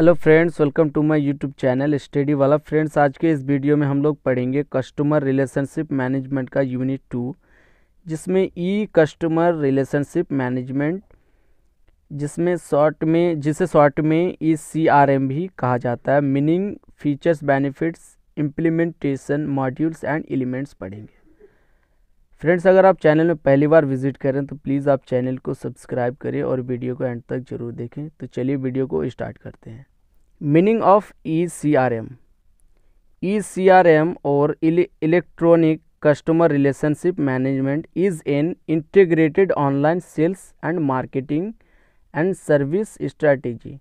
Hello friends welcome to my YouTube channel study वाला friends आज के इस वीडियो में हम लोग पढ़ेंगे कस्टमर रिलेशनशिप मैनेजमेंट का यूनिट टू जिसमें ई कस्टमर रिलेशनशिप मैनेजमेंट जिसमें शॉर्ट में जिसे शॉर्ट में ई सी आर एम भी कहा जाता है meaning features benefits implementation modules and elements पढ़ेंगे फ्रेंड्स अगर आप चैनल में पहली बार विजिट करें तो प्लीज़ आप चैनल को सब्सक्राइब करें और वीडियो को एंड तक जरूर देखें तो चलिए वीडियो को स्टार्ट करते हैं meaning of E C R M E C R M और electronic customer relationship management is an integrated online sales and marketing and service strategy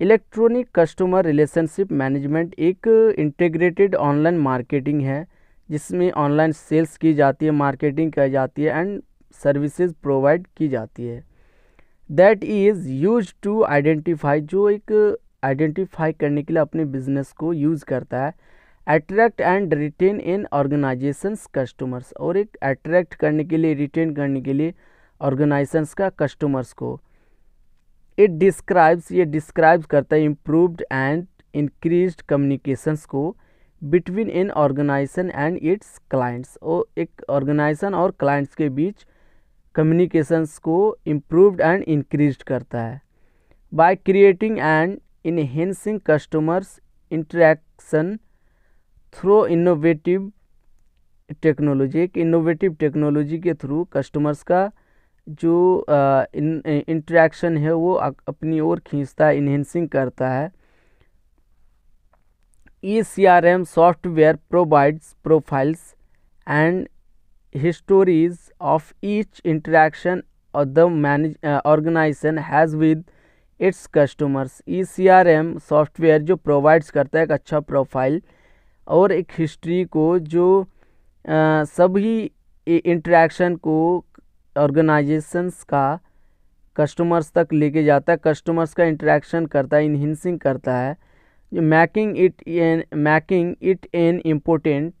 electronic customer relationship management एक इंटीग्रेटेड ऑनलाइन मार्केटिंग है जिसमें online sales की जाती है marketing की जाती है एंड सर्विसेज प्रोवाइड की जाती है that is use to identify जो एक आइडेंटिफाई करने के लिए अपने बिजनेस को यूज़ करता है attract and retain in organisations customers और एक अट्रैक्ट करने के लिए रिटेन करने के लिए ऑर्गेनाइजेशंस का कस्टमर्स को इट डिस्क्राइब्स ये डिस्क्राइब करता है इम्प्रूव्ड एंड इंक्रीज कम्युनिकेशंस को between an organisation and its clients और एक ऑर्गेनाइजेशन और क्लाइंट्स के बीच कम्युनिकेशंस को इम्प्रूवड एंड इंक्रीज करता है by creating and enhancing customers interaction through innovative technology एक इनोवेटिव टेक्नोलॉजी के थ्रू कस्टमर्स का जो इंट्रैक्शन है वो अपनी ओर खींचता है इन्हेंसिंग करता है E C M software provides profiles and histories of each interaction और the manage organisation has with its customers E C R M software जो प्रोवाइड्स करता है एक अच्छा प्रोफाइल और एक हिस्ट्री को जो आ, uh, सभी इंटरेक्शन को ऑर्गेनाइजेशंस का कस्टमर्स तक लेके जाता है कस्टमर्स का इंटरेक्शन करता है इनहेंसिंग करता है making it an making it an important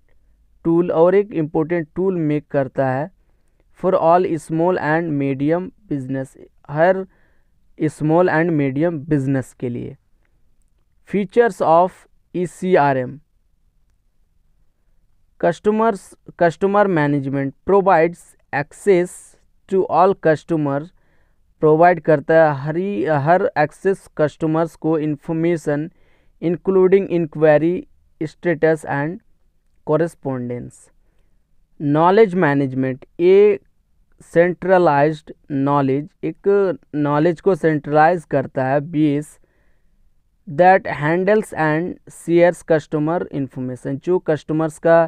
tool और एक इम्पोर्टेंट टूल मेक करता है for all small and medium business हर स्मॉल एंड मीडियम बिजनेस के लिए features of E C R M customers customer management provides access to all customer provide करता है हरी हर एक्सेस कस्टमर्स को information including inquiry status and correspondence knowledge management ये centralised knowledge एक knowledge को सेंट्रलाइज करता है base that handles and shares customer information जो कस्टमर्स का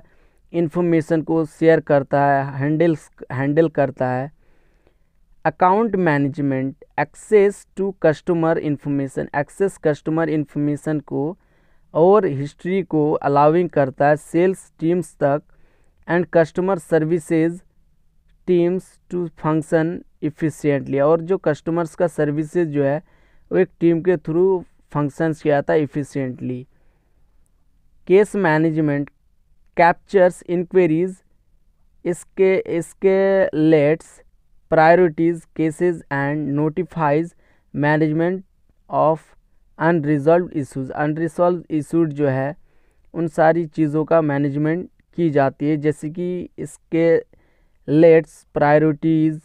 इंफॉर्मेशन को शेयर करता है हैंडल्स हैंडल करता है account management access to customer information access customer information को और हिस्ट्री को अलाउिंग करता है सेल्स टीम्स तक and customer services teams to function efficiently और जो कस्टमर्स का सर्विसेज जो है वो एक टीम के थ्रू फंक्शंस किया था efficiently case management captures inquiries इसके इसके lets priorities cases and notifies management of unresolved issues unresolved issues जो है उन सारी चीज़ों का मैनेजमेंट की जाती है जैसे कि इसके lets priorities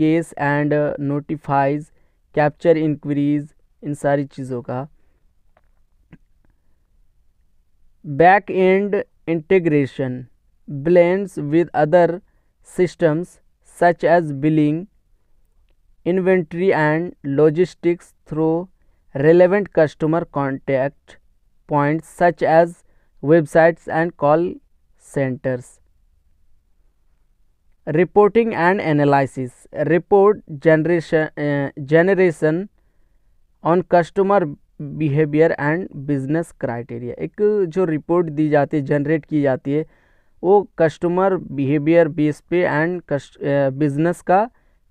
case and notifies capture inquiries इन सारी चीज़ों का back end integration blends with other systems such as billing, inventory and logistics through relevant customer contact points such as websites and call centers. Reporting and analysis. Report generation, uh, generation on customer behaviour and business criteria एक जो report दी जाती है generate की जाती है वो customer behaviour base पे and business uh, का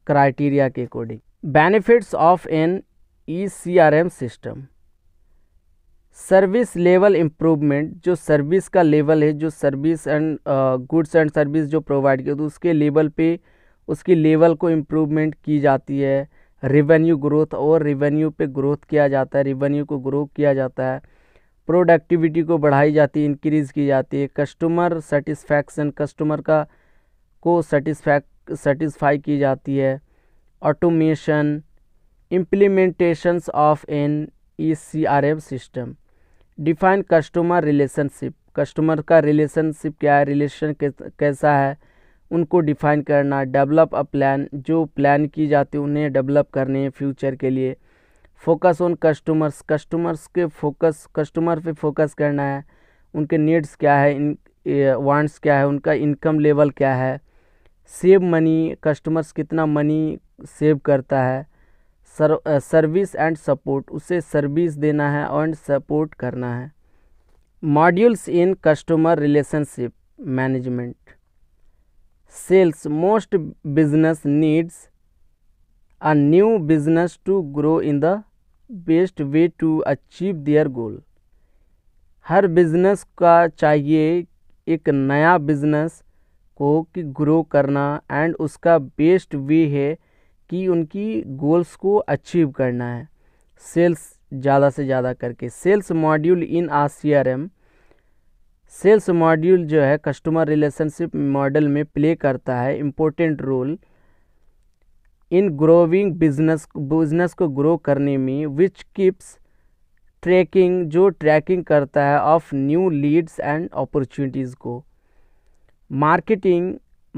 क्राइटेरिया के according benefits of an E C R M system service level improvement जो सर्विस का लेवल है जो service and goods and service जो प्रोवाइड की तो उसके लेवल पे उसकी लेवल को इम्प्रूवमेंट की जाती है रेवेन्यू ग्रोथ और रेवेन्यू पे ग्रोथ किया जाता है रेवेन्यू को ग्रो किया जाता है प्रोडक्टिविटी को बढ़ाई जाती है इंक्रीज़ की जाती है कस्टमर सेटिस्फैक्शन कस्टमर का को सेटिस्फैक्ट सेटिस्फाई की जाती है automation implementations of an E C R M system define customer relationship customer का रिलेशनशिप क्या है रिलेशन कैसा है उनको डिफाइन करना डेवलप अ प्लान जो प्लान की जाती है उन्हें डेवलप करने फ्यूचर के लिए फोकस ऑन कस्टमर्स कस्टमर्स के फोकस कस्टमर पे फोकस करना है उनके नीड्स क्या है इन वांट्स क्या है उनका इनकम लेवल क्या है सेव मनी कस्टमर्स कितना मनी सेव करता है सर सर्विस एंड सपोर्ट उसे सर्विस देना है एंड सपोर्ट करना है modules in customer relationship management sales most business needs a new business to grow in the best way to achieve their goal हर business का चाहिए एक नया बिजनेस को कि ग्रो करना एंड उसका बेस्ट वे है कि उनकी गोल्स को अचीव करना है सेल्स ज़्यादा से ज़्यादा करके sales module in R C R M sales module जो है कस्टमर रिलेशनशिप मॉडल में प्ले करता है important role in growing business business को ग्रो करने में विच कीप्स ट्रैकिंग जो ट्रैकिंग करता है of new leads and opportunities को marketing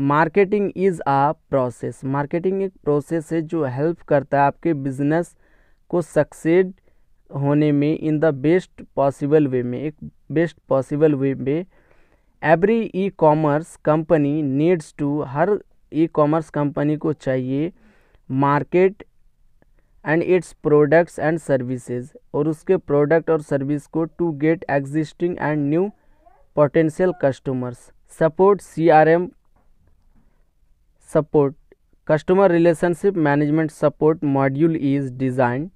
marketing is a process marketing एक प्रोसेस है जो हेल्प करता है आपके बिजनेस को सक्सेड होने में in the best possible way में एक बेस्ट पॉसिबल वे में every e commerce company needs to हर ई कॉमर्स कंपनी को चाहिए market and its products and services और उसके प्रोडक्ट और सर्विस को to get existing and new potential customers support C R M support customer relationship management support module is design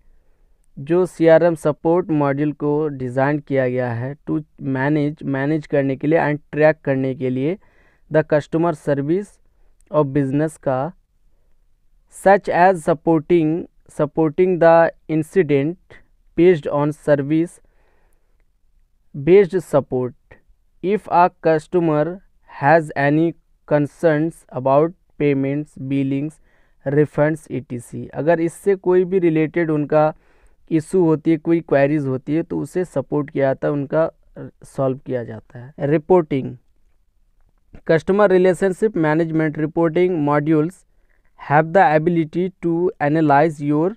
जो C R M support module को design किया गया है to manage manage करने के लिए एंड ट्रैक करने के लिए द कस्टमर सर्विस और बिजनेस का such as supporting supporting the incident based on service based support if a customer has any concerns about payments billings refunds ई अगर इससे कोई भी रिलेटेड उनका इशू होती है कोई क्वेरीज होती है तो उसे सपोर्ट किया जाता है उनका सॉल्व किया जाता है reporting customer relationship management reporting modules have the ability to analyze your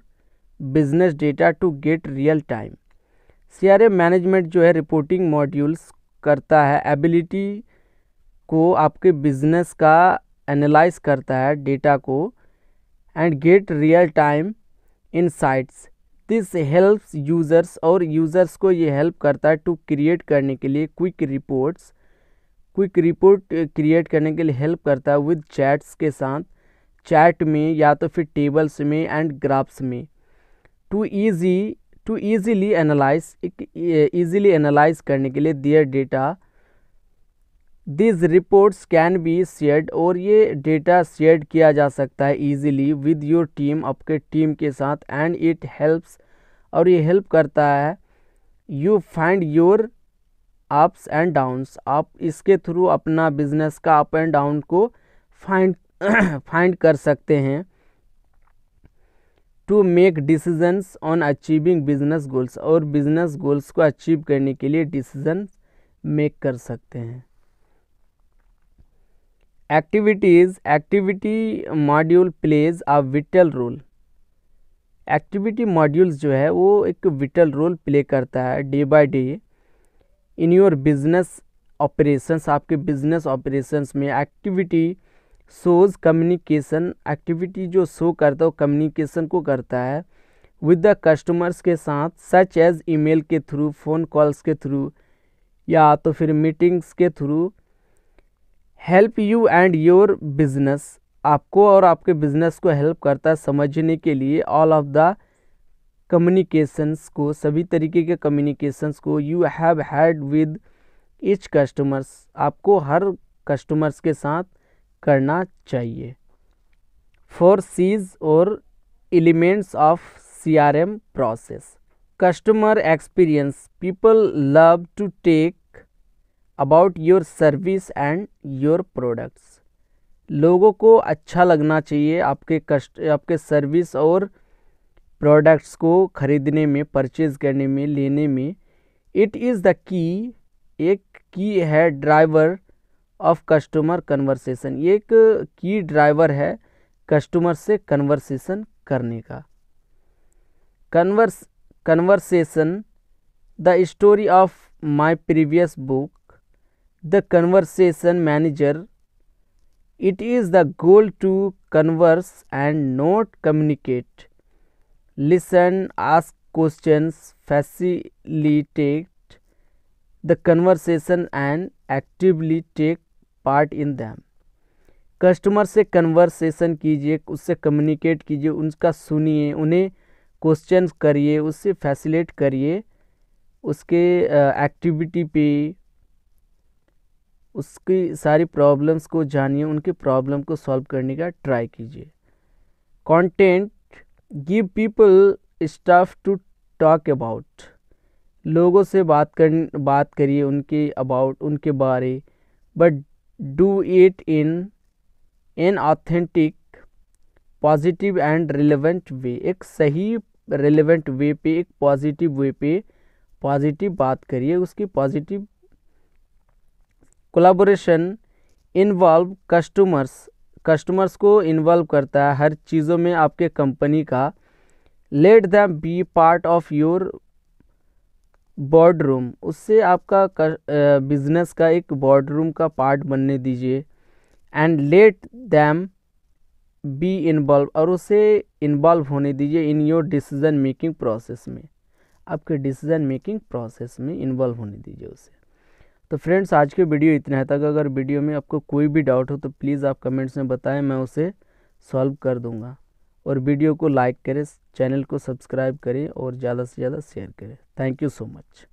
business data to get real time C R management जो है रिपोर्टिंग मॉड्यूल्स करता है एबिलिटी को आपके बिजनेस का एनालाइज करता है डेटा को and get real time insights this helps users और यूज़र्स को ये हेल्प करता है टू क्रिएट करने के लिए quick reports quick report create करने के लिए हेल्प करता है विद चैट्स के साथ चैट में या तो फिर टेबल्स में एंड ग्राफ्स में to easy to easily analyse easily analyse करने के लिए their data these reports can be shared और ये डेटा शेयर्ड किया जा सकता है ईजीली विद योर टीम आपके टीम के साथ एंड इट हेल्प्स और ये हेल्प करता है you find your ups and downs आप इसके थ्रू अपना बिजनेस का अप एंड डाउन को फाइंड फाइंड कर सकते हैं to make decisions on achieving business goals और बिजनेस गोल्स को अचीव करने के लिए डिसीजन मेक कर सकते हैं activities activity module plays a vital role activity modules जो है वो एक विटल रोल प्ले करता है day by day in your business operations आपके बिजनेस ऑपरेशंस में एक्टिविटी शोज़ कम्युनिकेशन एक्टिविटी जो शो करता है वो कम्युनिकेशन को करता है विद द कस्टमर्स के साथ सच एज ईमेल के थ्रू फ़ोन कॉल्स के थ्रू या तो फिर मीटिंग्स के through help you and your business आपको और आपके बिजनेस को हेल्प करता है समझने के लिए ऑल ऑफ द कम्युनिकेशंस को सभी तरीके के कम्युनिकेशंस को you have had with each customers आपको हर कस्टमर्स के साथ करना चाहिए फॉर सीज और elements of C R M process customer experience people love to take about your service and your products लोगों को अच्छा लगना चाहिए आपके कस्ट आपके सर्विस और प्रोडक्ट्स को ख़रीदने में परचेज़ करने में लेने में इट इज़ द की एक की है ड्राइवर ऑफ कस्टमर कन्वर्सेशन ये एक की ड्राइवर है कस्टमर से कन्वर्सेशन करने का converse conversation the story of my previous book the conversation manager it is the goal to converse and not communicate listen ask questions facilitate the conversation and actively take part in them customer से conversation कीजिए उससे communicate कीजिए उनका सुनिए उन्हें question करिए उससे facilitate करिए उसके एक्टिविटी पे उसकी सारी प्रॉब्लम्स को जानिए उनके प्रॉब्लम को सॉल्व करने का ट्राई कीजिए content give people staff to talk about लोगों से बात कर बात करिए उनके अबाउट उनके बारे but do it in an authentic positive and relevant way एक सही रिलेवेंट वे पे एक पॉजिटिव वे पे पॉजिटिव बात करिए उसकी positive collaboration involve customers customers को इन्वॉल्व करता है हर चीज़ों में आपके कंपनी का let them be part of your board room उससे आपका बिजनेस का एक बॉर्ड रूम का पार्ट बनने दीजिए and let them be involve और उसे इन्वॉल्व होने दीजिए in your decision making process में आपके डिसीज़न मेकिंग प्रोसेस में इन्वॉल्व होने दीजिए उसे तो फ्रेंड्स आज के वीडियो इतना है तक अगर वीडियो में आपको कोई भी डाउट हो तो प्लीज़ आप कमेंट्स में बताएं मैं उसे सॉल्व कर दूंगा और वीडियो को लाइक करें चैनल को सब्सक्राइब करें और ज़्यादा से ज़्यादा शेयर करें थैंक यू सो मच